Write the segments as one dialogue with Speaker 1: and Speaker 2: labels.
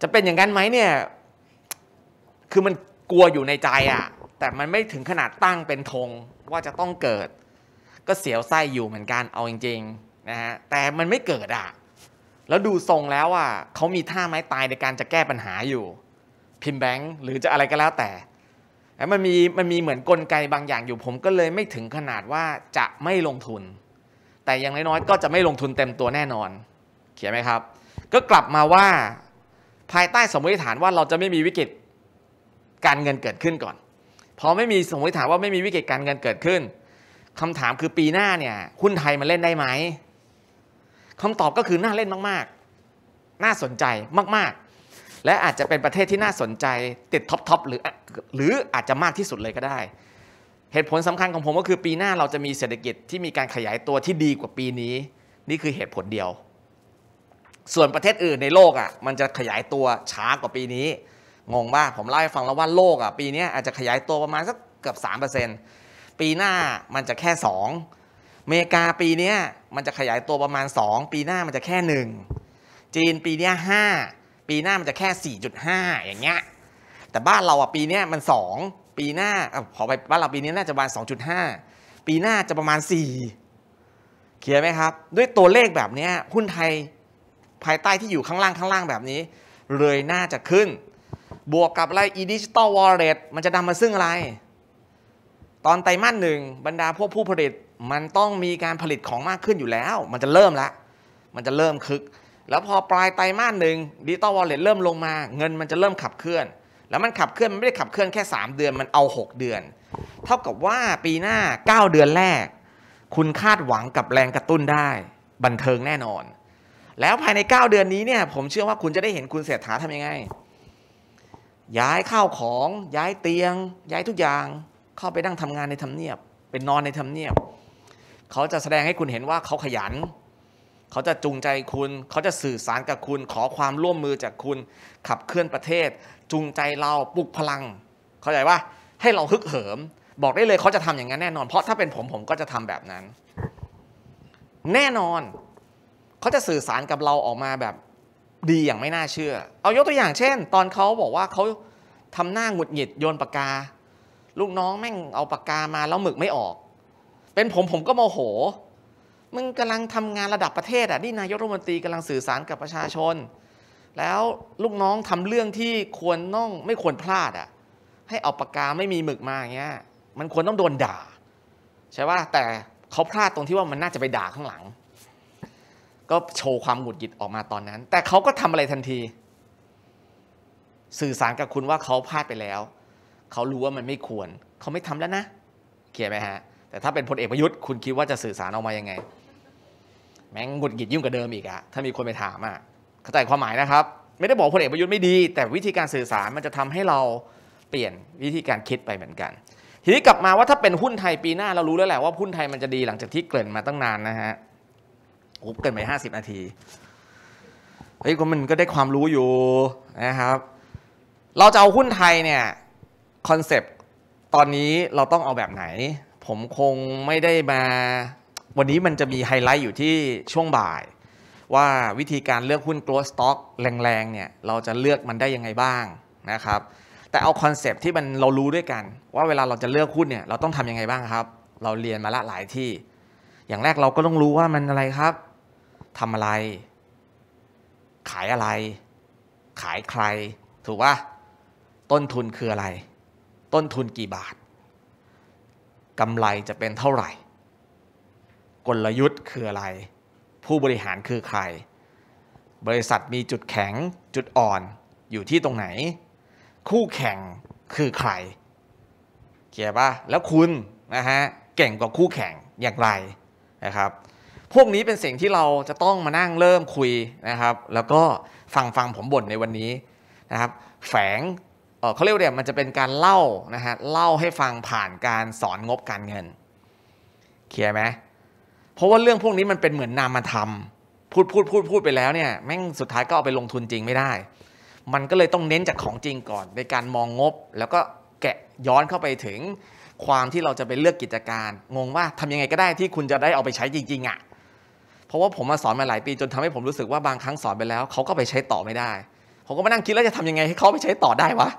Speaker 1: จะเป็นอย่างนั้นไหมเนี่ย คือมันกลัวอยู่ในใจอะแต่มันไม่ถึงขนาดตั้งเป็นธงว่าจะต้องเกิด ก็เสียวไส้อยู่เหมือนกัน เอาจริงๆ นะฮะ แต่มันไม่เกิดอะแล้วดูทรงแล้วอ่ะเขามีท่าไม้ตายในการจะแก้ปัญหาอยู่ พิมแบงค์หรือจะอะไรก็แล้วแต่แล้วมันมีมันมีเหมือนนกลไกบางอย่างอยู่ ผมก็เลยไม่ถึงขนาดว่าจะไม่ลงทุน แต่อย่างน้อยๆก็จะไม่ลงทุนเต็มตัวแน่นอน เขียนไหมครับ ก็กลับมาว่าภายใต้สมมติฐานว่าเราจะไม่มีวิกฤตการเงินเกิดขึ้นก่อนพอไม่มีสมมติฐาน ว่าไม่มีวิกฤตการเงินเกิดขึ้นคำถามคือปีหน้าเนี่ยหุ้นไทยมันเล่นได้ไหมคำตอบก็คือน่าเล่นมากๆ น่าสนใจมากๆ และอาจจะเป็นประเทศที่น่าสนใจ ติดท็อปทอปหรือหรืออาจจะมากที่สุดเลยก็ได้ เหตุผลสำคัญของผมก็คือ ปีหน้าเราจะมีเศรษฐกิจที่มีการขยายตัวที่ดีกว่าปีนี้ นี่คือเหตุผลเดียวส่วนประเทศอื่นในโลกอ่ะมันจะขยายตัวช้ากว่าปีนี้ งงว่าผมเล่าให้ฟังแล้วว่าโลกอ่ะปีนี้อาจจะขยายตัวประมาณสักเกือบ3%ปปีหน้ามันจะแค่2อเมริกาปีนี้มันจะขยายตัวประมาณ 2 ปีหน้ามันจะแค่ 1 จีนปีนี้5ปีหน้ามันจะแค่ 4.5 อย่างเงี้ยแต่บ้านเราอ่ะปีนี้มัน 2 ปีหน้าขอไปบ้านเราปีนี้น่าจะประมาณ 2.5 ปีหน้าจะประมาณ 4เขียนไหมครับ ด้วยตัวเลขแบบนี้หุ้นไทยภายใต้ที่อยู่ข้างล่าง ข้างล่างแบบนี้เลยน่าจะขึ้น บวกกับอะไร e digital wallet มันจะนำมาซึ่งอะไร ตอนไตรมาสหนึ่งบรรดาพวกผู้ผลิตมันต้องมีการผลิตของมากขึ้นอยู่แล้ว มันจะเริ่มละมันจะเริ่มคึก แล้วพอปลายไตรมาสหนึ่งดิจิตอลวอลเล็ตเริ่มลงมา เงินมันจะเริ่มขับเคลื่อน แล้วมันขับเคลื่อนมันไม่ได้ขับเคลื่อนแค่ 3 เดือนมันเอา 6 เดือน เท่ากับว่าปีหน้า 9 เดือนแรก คุณคาดหวังกับแรงกระตุ้นได้ บันเทิงแน่นอนแล้วภายใน 9 เดือนนี้เนี่ย ผมเชื่อว่าคุณจะได้เห็นคุณเศรษฐาทำยังไงย้ายข้าวของ ย้ายเตียง ย้ายทุกอย่าง เข้าไปนั่งทำงานในทำเนียบ เป็นนอนในทำเนียบ เขาจะแสดงให้คุณเห็นว่าเขาขยัน เขาจะจูงใจคุณ เขาจะสื่อสารกับคุณ ขอความร่วมมือจากคุณขับเคลื่อนประเทศ จูงใจเราปลุกพลัง เข้าใจว่าให้เราฮึกเหิม บอกได้เลยเขาจะทำอย่างนั้นแน่นอน เพราะถ้าเป็นผมผมก็จะทำแบบนั้น แน่นอนเขาจะสื่อสารกับเราออกมาแบบดีอย่างไม่น่าเชื่อ เอายกตัวอย่างเช่น ตอนเขาบอกว่าเขาทำหน้าหงุดหงิดโยนปากกา ลูกน้องแม่งเอาปากกามาแล้วหมึกไม่ออก เป็นผมผมก็โมโห มึงกำลังทำงานระดับประเทศอ่ะนี่นายกรัฐมนตรีกำลังสื่อสารกับประชาชน แล้วลูกน้องทำเรื่องที่ควรต้องไม่ควรพลาดอ่ะให้เอาปากกาไม่มีหมึกมาอย่างเงี้ย มันควรต้องโดนด่า ใช่ป่ะแต่เขาพลาดตรงที่ว่ามันน่าจะไปด่าข้างหลังก็โชว์ความหงุดหงิดออกมาตอนนั้น แต่เขาก็ทำอะไรทันที สื่อสารกับคุณว่าเขาพลาดไปแล้ว เขารู้ว่ามันไม่ควร เขาไม่ทำแล้วนะเขียนไหมฮะ แต่ถ้าเป็นพลเอกประยุทธ์ คุณคิดว่าจะสื่อสารออกมายังไง แม่งหงุดหงิดยิ่งกว่าเดิมอีกอะถ้ามีคนไปถามอะเข้าใจความหมายนะครับ ไม่ได้บอกพลเอกประยุทธ์ไม่ดี แต่วิธีการสื่อสารมันจะทำให้เราเปลี่ยนวิธีการคิดไปเหมือนกัน ทีนี้กลับมาว่าถ้าเป็นหุ้นไทยปีหน้าเรารู้แล้วแหละว่าหุ้นไทยมันจะดีหลังจากที่เกิ่นมาตั้งนานนะฮะโอ้เกินไปห้าสิบนาทีเฮ้ยคนมันก็ได้ความรู้อยู่นะครับ เราจะเอาหุ้นไทยเนี่ยคอนเซปต์ตอนนี้เราต้องเอาแบบไหน ผมคงไม่ได้มา วันนี้มันจะมีไฮไลท์อยู่ที่ช่วงบ่าย ว่าวิธีการเลือกหุ้นกลัวสต็อกแรงๆ เนี่ยเราจะเลือกมันได้ยังไงบ้างนะครับ แต่เอาคอนเซปต์ที่มันเรารู้ด้วยกัน ว่าเวลาเราจะเลือกหุ้นเนี่ยเราต้องทำยังไงบ้างครับ เราเรียนมาละหลายที่ อย่างแรกเราก็ต้องรู้ว่ามันอะไรครับทำอะไร ขายอะไร ขายใคร ถูกปะต้นทุนคืออะไร ต้นทุนกี่บาท กำไรจะเป็นเท่าไหร่ กลยุทธ์คืออะไร ผู้บริหารคือใคร บริษัทมีจุดแข็ง จุดอ่อน อยู่ที่ตรงไหน คู่แข่งคือใครเขียนป่ะแล้วคุณนะฮะ เก่งกว่าคู่แข่งอย่างไรนะครับพวกนี้เป็นสิ่งที่เราจะต้องมานั่งเริ่มคุยนะครับแล้วก็ฟังฟังผมบ่นในวันนี้นะครับแฝงเขาเรียกเนี่ยมันจะเป็นการเล่านะฮะเล่าให้ฟังผ่านการสอนงบการเงินเคลียร์ไหมเพราะว่าเรื่องพวกนี้มันเป็นเหมือนนามธรรมพูดพูดพูดพูดไปแล้วเนี่ยแม่งสุดท้ายก็เอาไปลงทุนจริงไม่ได้ มันก็เลยต้องเน้นจากของจริงก่อนในการมองงบ แล้วก็แกะย้อนเข้าไปถึงความที่เราจะไปเลือกกิจการงงว่าทำยังไงก็ได้ที่คุณจะได้เอาไปใช้จริงๆอะ่ะเพราะว่าผมมาสอนมาหลายปีจนทำให้ผมรู้สึกว่าบางครั้งสอนไปแล้วเขาก็ไปใช้ต่อไม่ได้ผมก็มานั่งคิดแล้วจะทำยังไงให้เขาไปใช้ต่อได้วะ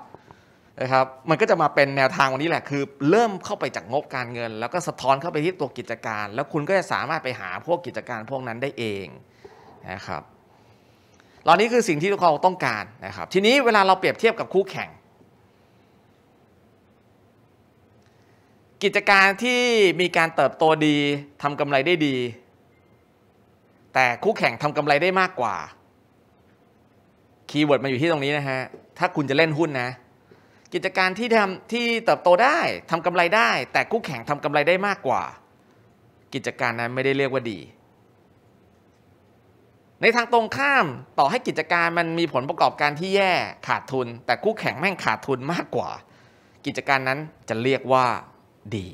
Speaker 1: นะครับมันก็จะมาเป็นแนวทางวันนี้แหละคือ เริ่มเข้าไปจากงบการเงิน แล้วก็สะท้อนเข้าไปที่ตัวกิจการ แล้วคุณก็จะสามารถไปหาพวกกิจการพวกนั้นได้เองนะครับเหล่านี้คือสิ่งที่เราต้องการนะครับ ทีนี้เวลาเราเปรียบเทียบกับคู่แข่ง กิจการที่มีการเติบโตดีทำกำไรได้ดีแต่คู่แข่งทำกำไรได้มากกว่า คีย์เวิร์ดมาอยู่ที่ตรงนี้นะฮะ ถ้าคุณจะเล่นหุ้นนะ กิจการที่ทำที่เติบโตได้ ทำกำไรได้ แต่คู่แข่งทำกำไรได้มากกว่า กิจการนั้นไม่ได้เรียกว่าดี ในทางตรงข้ามต่อให้กิจการมันมีผลประกอบการที่แย่ขาดทุน แต่คู่แข่งแม่งขาดทุนมากกว่า กิจการนั้นจะเรียกว่าดี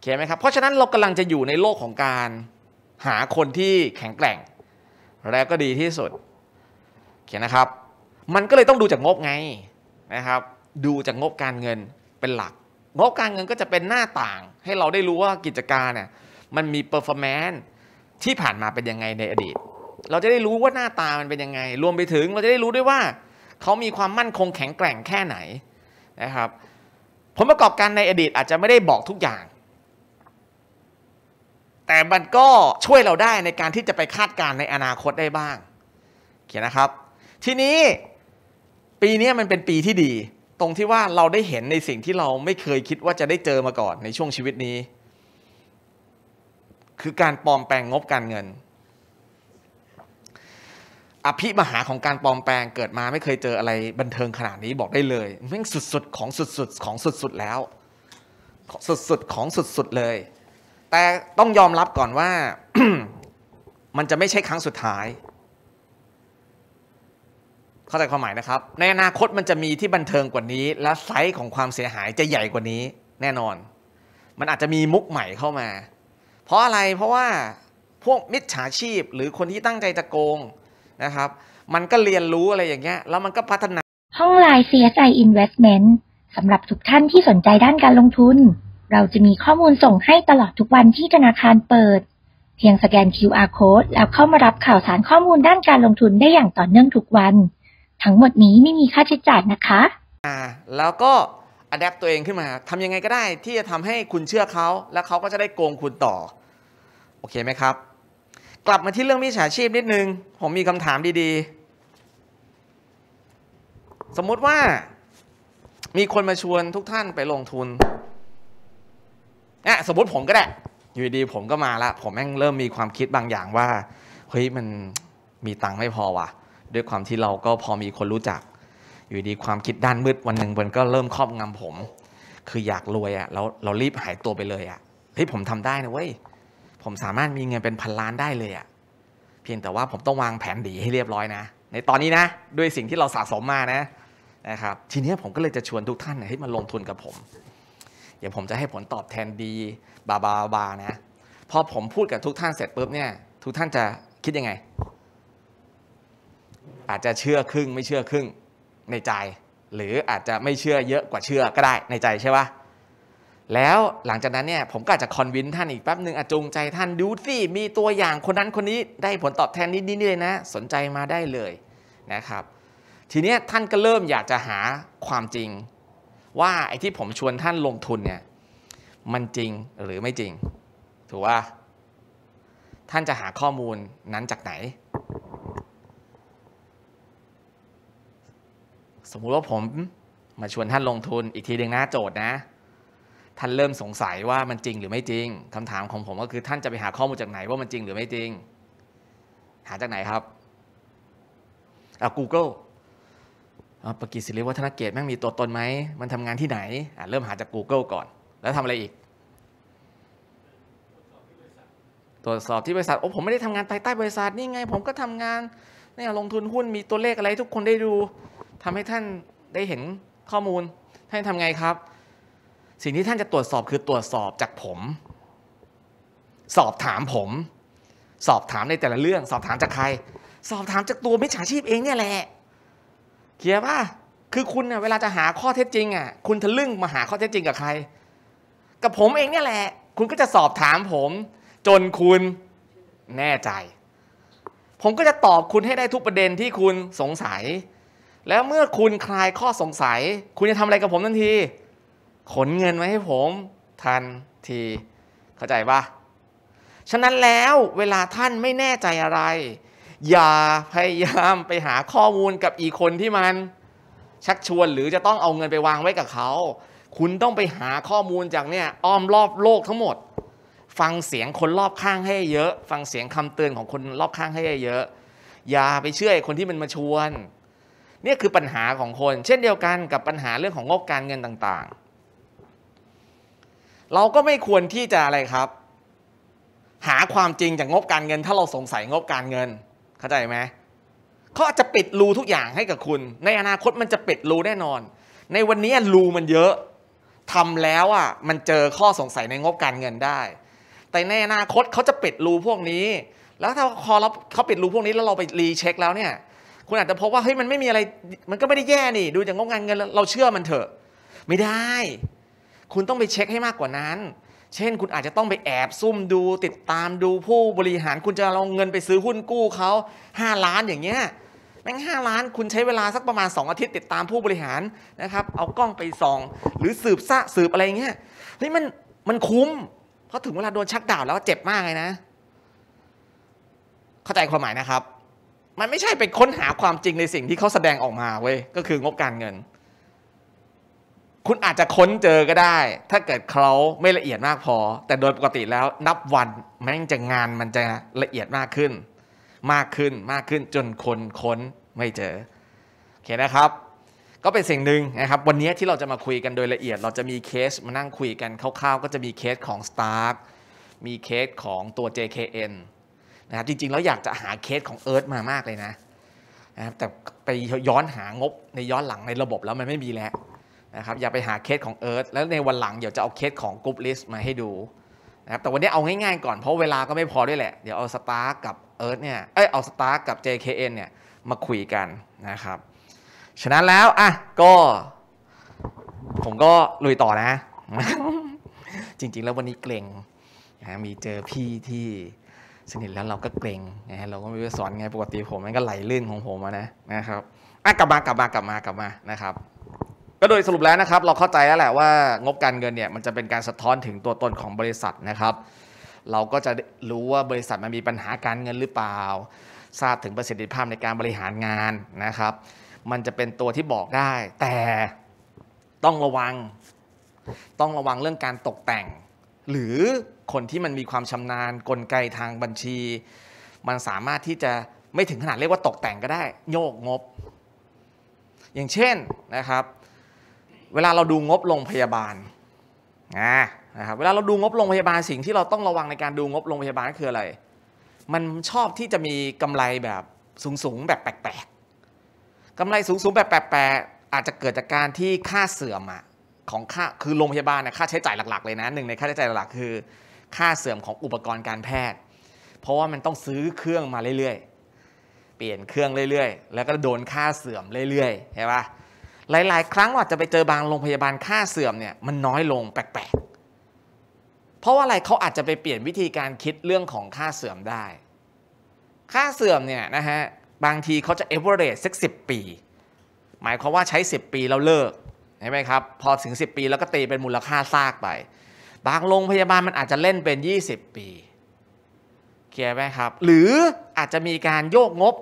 Speaker 1: เข้าไหมครับ เพราะฉะนั้นเรากำลังจะอยู่ในโลกของการหาคนที่แข็งแกร่ง แลวก็ดีที่สุดเขียนนะครับมันก็เลยต้องดูจากงบไงนะครับ ดูจากงบการเงินเป็นหลัก งบการเงินก็จะเป็นหน้าต่าง ให้เราได้รู้ว่ากิจการเนี่ยมันมีเปอร์ฟอร์แมนซ์ที่ผ่านมาเป็นยังไงในอดีต เราจะได้รู้ว่าหน้าตามันเป็นยังไง รวมไปถึงเราจะได้รู้ด้วยว่าเขามีความมั่นคงแข็งแกร่งแค่ไหนนะครับผลประกอบการในอดีตอาจจะไม่ได้บอกทุกอย่างแต่มันก็ช่วยเราได้ในการที่จะไปคาดการณ์ในอนาคตได้บ้าง เขียนนะครับ ทีนี้ปีนี้มันเป็นปีที่ดี ตรงที่ว่าเราได้เห็นในสิ่งที่เราไม่เคยคิดว่าจะได้เจอมาก่อนในช่วงชีวิตนี้ คือการปลอมแปลงงบการเงิน อภิมหาของการปลอมแปลงเกิดมาไม่เคยเจออะไรบันเทิงขนาดนี้บอกได้เลยแม่งสุดๆของสุดๆของสุดๆแล้วสุดๆของสุดๆเลยแต่ต้องยอมรับก่อนว่ามันจะไม่ใช่ครั้งสุดท้าย เข้าใจความหมายนะครับ ในอนาคตมันจะมีที่บันเทิงกว่านี้ และไซส์ของความเสียหายจะใหญ่กว่านี้แน่นอน มันอาจจะมีมุกใหม่เข้ามา เพราะอะไรเพราะว่าพวกมิจฉาชีพหรือคนที่ตั้งใจจะโกงนะครับ มันก็เรียนรู้อะไรอย่างเงี้ยแล้วมันก็พัฒนาห้องไลน์ CSI Investment สำหรับทุกท่านที่สนใจด้านการลงทุนเราจะมีข้อมูลส่งให้ตลอดทุกวันที่ธนาคารเปิด เพียงสแกน QR code แล้วเข้ามารับข่าวสารข้อมูลด้านการลงทุนได้อย่างต่อเนื่องทุกวัน ทั้งหมดนี้ไม่มีค่าใช้จ่ายนะคะ อ่า แล้วก็อัดแอปตัวเองขึ้นมาทำยังไงก็ได้ที่จะทำให้คุณเชื่อเขา แล้วเขาก็จะได้โกงคุณต่อ โอเคไหมครับ กลับมาที่เรื่องมิจฉาชีพนิดนึง ผมมีคำถามดี ๆ สมมติว่า มีคนมาชวนทุกท่านไปลงทุนเนี่ยสมมติผมก็ได้อยู่ดีผมก็มาละผมแม่งเริ่มมีความคิดบางอย่างว่าเฮ้ยมันมีตังค์ไม่พอว่ะ ด้วยความที่เราก็พอมีคนรู้จักอยู่ดีความคิดด้านมืดวันหนึ่งมันก็เริ่มครอบงำผม คืออยากรวยอะ่ะแล้วเรารีบหายตัวไปเลยอะ่ะเฮ้ยผมทำได้นะเว้ยผมสามารถมีเงินเป็นพันล้านได้เลยอะ่ะเพียงแต่ว่าผมต้องวางแผนดีให้เรียบร้อยนะในตอนนี้นะ ด้วยสิ่งที่เราสะสมมานะนะครับทีนี้ผมก็เลยจะชวนทุกท่านให้มาลงทุนกับผมเดี๋ยวผมจะให้ผลตอบแทนดีบาบาบานะพอผมพูดกับทุกท่านเสร็จปุ๊บเนี่ยทุกท่านจะคิดยังไง อาจจะเชื่อครึ่งไม่เชื่อครึ่งในใจ หรืออาจจะไม่เชื่อเยอะกว่าเชื่อก็ได้ในใจใช่ปะแล้วหลังจากนั้นเนี่ยผมก็อาจจะคอนวินท่านอีกแป๊บหนึ่งอาจงใจท่านดูสิมีตัวอย่างคนนั้นคนนี้ได้ผลตอบแทนนิดนิดเลยนะสนใจมาได้เลยนะครับ ทีนี้ท่านก็เริ่มอยากจะหาความจริงว่าไอ้ที่ผมชวนท่านลงทุนเนี่ย มันจริงหรือไม่จริงถูกว่า ท่านจะหาข้อมูลนั้นจากไหน สมมุติว่าผมมาชวนท่านลงทุน อีกทีหนึ่งนะโจทย์นะ ท่านเริ่มสงสัยว่ามันจริงหรือไม่จริง คำถามของผมก็คือท่านจะไปหาข้อมูลจากไหนว่ามันจริงหรือไม่จริง หาจากไหนครับอ่า Google ปกิสศิริวัฒนเกตแม่งมีตัวตนไหม มันทำงานที่ไหน เริ่มหาจาก Google ก่อนแล้วทำอะไรอีก ตรวจสอบที่บริษัทโอ้ผมไม่ได้ทำงานภายใต้บริษัทนี่ไง ผมก็ทำงานเนี่ยลงทุนหุ้นมีตัวเลขอะไรทุกคนได้ดู ทำให้ท่านได้เห็นข้อมูลท่านทำไงครับ สิ่งที่ท่านจะตรวจสอบคือตรวจสอบจากผม สอบถามผม สอบถามในแต่ละเรื่อง สอบถามจากใคร สอบถามจากตัวมิจฉาชีพเองเนี่ยแหละเขียนวป่ะคือคุณเน่ยเวลาจะหาข้อเท็จจริง อ่ะ คุณทะลึ่งมาหาข้อเท็จจริง กับใคร กับผมเองเนี่ยแหละ คุณก็จะสอบถามผม จนคุณแน่ใจ ผมก็จะตอบคุณให้ได้ทุกประเด็นที่คุณสงสัย แล้วเมื่อคุณคลายข้อสงสัย คุณจะทำอะไรกับผมทันที ขนเงินมาให้ผมทันที เข้าใจปะฉะนั้นแล้วเวลาท่านไม่แน่ใจอะไรอย่าพยายามไปหาข้อมูลกับอีกคนที่มันชักชวนหรือจะต้องเอาเงินไปวางไว้กับเขาคุณต้องไปหาข้อมูลจากเนี่ยอ้อมรอบโลกทั้งหมด ฟังเสียงคนรอบข้างให้เยอะ ฟังเสียงคำเตือนของคนรอบข้างให้เยอะ อย่าไปเชื่อคนที่มันมาชวน เนี่ยคือปัญหาของคน เช่นเดียวกันกับปัญหาเรื่องของงบการเงินต่างๆ เราก็ไม่ควรที่จะอะไรครับ หาความจริงจากงบการเงิน ถ้าเราสงสัยงบการเงินเข้าใจไหม เขาจะปิดรูทุกอย่างให้กับคุณ ในอนาคตมันจะปิดรูแน่นอน ในวันนี้รูมันเยอะทำแล้วอ่ะมันเจอข้อสงสัยในงบการเงินได้ แต่ในอนาคตเขาจะปิดรูพวกนี้ แล้วถ้าคอเราเขาปิดรูพวกนี้แล้วเราไปรีเช็คแล้วเนี่ย คุณอาจจะพบว่าเฮ้ยมันไม่มีอะไรมันก็ไม่ได้แย่นี่ ดูจากงบการเงิน เราเชื่อมันเถอะ ไม่ได้ คุณต้องไปเช็คให้มากกว่านั้นเช่นคุณอาจจะต้องไปแอบซุ่มดูติดตามดูผู้บริหาร คุณจะลงเงินไปซื้อหุ้นกู้เขา5 ล้านอย่างเงี้ยแม่งห้าล้านคุณใช้เวลาสักประมาณ 2 อาทิตย์ ติดตามผู้บริหารนะครับเอากล้องไปส่องหรือสืบซะสืบอะไรเงี้ยเฮ้ยมันมันคุ้ม เพราะถึงเวลาโดนชักดาบแล้วเจ็บมากเลยนะเข้าใจความหมายนะครับมันไม่ใช่ไปนค้นหาความจริงในสิ่งที่เขาแสดงออกมาเว้ยก็คืองบการเงินคุณอาจจะค้นเจอก็ได้ ถ้าเกิดเขาไม่ละเอียดมากพอแต่โดยปกติแล้วนับวันแม่งจะงานมันจะละเอียดมากขึ้นมากขึ้นมากขึ้นจนคนค้นไม่เจอโอเคนะครับ ก็เป็นสิ่งหนึ่งนะครับวันนี้ที่เราจะมาคุยกันโดยละเอียดเราจะมีเคสมานั่งคุยกันคร่าวๆก็จะมีเคสของ Stark มีเคสของตัว JKN นะครับจริงๆแล้วอยากจะหาเคสของ Earth มามากเลยนะนะครับแต่ไปย้อนหางบในย้อนหลังในระบบแล้วมันไม่มีแล้วนะครับอย่าไปหาเคสของเอิร์ธแล้วในวันหลังเดี๋ยวจะเอาเคสของกรุ๊ปลิสต์มาให้ดูนะครับแต่วันนี้เอาง่ายๆก่อนเพราะเวลาก็ไม่พอด้วยแหละ เดี๋ยวเอาสตาร์กับเอิร์ธเนี่ยเอ้ยเอาสตาร์กับ JKN เนี่ยมาคุยกันนะครับฉะนั้นแล้วอ่ะก็ ผมก็ลุยต่อนะ จริงๆแล้ววันนี้เกรงนะมีเจอพี่ที่สนิทแล้วเราก็เกรงนะฮะเราก็ไม่รู้สอนไงปกติผมมันก็ไหลลื่นของผมนะนะครับอ่ะกลับมากลับมากลับมากลับมานะครับก็โดยสรุปแล้วนะครับเราเข้าใจแล้วแหละว่างบการเงินเนี่ย มันจะเป็นการสะท้อนถึงตัวตนของบริษัทนะครับ เราก็จะรู้ว่าบริษัทมันมีปัญหาการเงินหรือเปล่า ทราบถึงประสิทธิภาพในการบริหารงานนะครับ มันจะเป็นตัวที่บอกได้ แต่ต้องระวัง ต้องระวังเรื่องการตกแต่ง หรือคนที่มันมีความชำนาญกลไกทางบัญชี มันสามารถที่จะไม่ถึงขนาดเรียกว่าตกแต่งก็ได้ โยกงบ อย่างเช่นนะครับเวลาเราดูงบโรงพยาบาลนะครับเวลาเราดูงบโรงพยาบาลสิ่งที่เราต้องระวังในการดูงบโรงพยาบาลก็คืออะไรมันชอบที่จะมีกำไรแบบสูงๆแบบแปลกๆกำไรสูงๆแบบแปลกๆอาจจะเกิดจากการที่ค่าเสื่อมอะของค่าคือโรงพยาบาลเนี่ยค่าใช้จ่ายหลักๆเลยนะหนึ่งในค่าใช้จ่ายหลักคือค่าเสื่อมของอุปกรณ์การแพทย์ เพราะว่ามันต้องซื้อเครื่องมาเรื่อยๆ เปลี่ยนเครื่องเรื่อยๆ แล้วก็โดนค่าเสื่อมเรื่อยๆใช่ปะหลาย ๆ ครั้งเราอาจจะไปเจอบางโรงพยาบาลค่าเสื่อมเนี่ยมันน้อยลงแปลก ๆ เพราะว่าอะไรเขาอาจจะไปเปลี่ยนวิธีการคิดเรื่องของค่าเสื่อมได้ ค่าเสื่อมเนี่ยนะฮะบางทีเขาจะเอเวอร์เรสักสิปี หมายความว่าใช้ 10 ปีแล้วเลิกใช่ไหมครับพอถึง 10 ปีแล้วก็ตีเป็นมูลค่าซากไป บางโรงพยาบาลมันอาจจะเล่นเป็น 20 ปี เคลียร์ไหมครับ หรืออาจจะมีการโยกงบ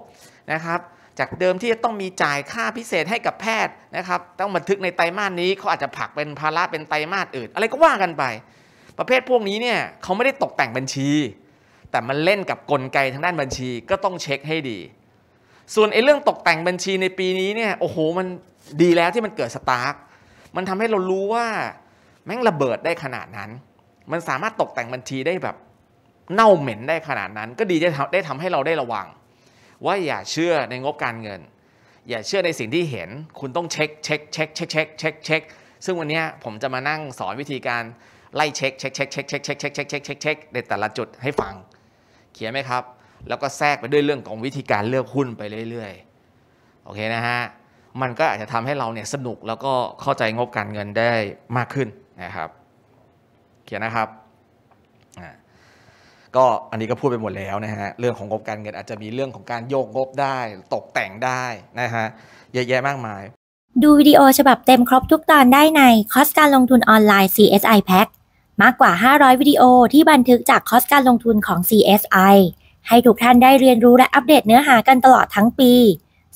Speaker 1: นะครับจากเดิมที่จะต้องมีจ่ายค่าพิเศษให้กับแพทย์นะครับ ต้องบันทึกในไตรมาสนี้เขาอาจจะผักเป็นภาระเป็นไตรมาสอื่น อะไรก็ว่ากันไป ประเภทพวกนี้เนี่ยเขาไม่ได้ตกแต่งบัญชี แต่มันเล่นกับกลไกทางด้านบัญชีก็ต้องเช็คให้ดี ส่วนไอ้เรื่องตกแต่งบัญชีในปีนี้เนี่ย โอ้โห มันดีแล้วที่มันเกิดสตาร์กมันทำให้เรารู้ว่าแม่งระเบิดได้ขนาดนั้น มันสามารถตกแต่งบัญชีได้แบบ เน่าเหม็นได้ขนาดนั้น ก็ดีจะได้ทำให้เราได้ระวังว่าอย่าเชื่อในงบการเงิน อย่าเชื่อในสิ่งที่เห็นคุณต้องเช็คเช็คเช็คเช็คเช็คเช็คเช็คซึ่งวันนี้ผมจะมานั่งสอนวิธีการไล่เช็คเช็คเช็คเช็คเช็คเช็คเช็คเช็คในแต่ละจุดให้ฟังเขียนไหมครับ แล้วก็แทรกไปด้วยเรื่องของวิธีการเลือกหุ้นไปเรื่อยๆโอเคนะฮะมันก็อาจจะทำให้เราเนี่ยสนุกแล้วก็เข้าใจงบการเงินได้มากขึ้นนะครับเขียนนะครับก็อันนี้ก็พูดไปหมดแล้วนะฮะ เรื่องของงบการเงินอาจจะมีเรื่องของการโยกงบได้ ตกแต่งได้นะฮะเยอะแยะมากมาย ดูวิดีโอฉบับเต็มครบทุกตอนได้ในคอสการลงทุนออนไลน์ CSI Pack มากกว่า 500 วิดีโอที่บันทึกจากคอสการลงทุนของ CSI ให้ทุกท่านได้เรียนรู้และอัปเดตเนื้อหากันตลอดทั้งปี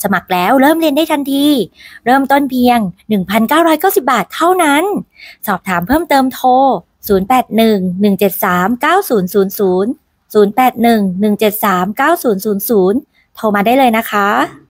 Speaker 1: สมัครแล้วเริ่มเรียนได้ทันทีเริ่มต้นเพียง 1,990 บาท เท่านั้น สอบถามเพิ่มเติมโทร0811739000 0811739000โทรมาได้เลยนะคะ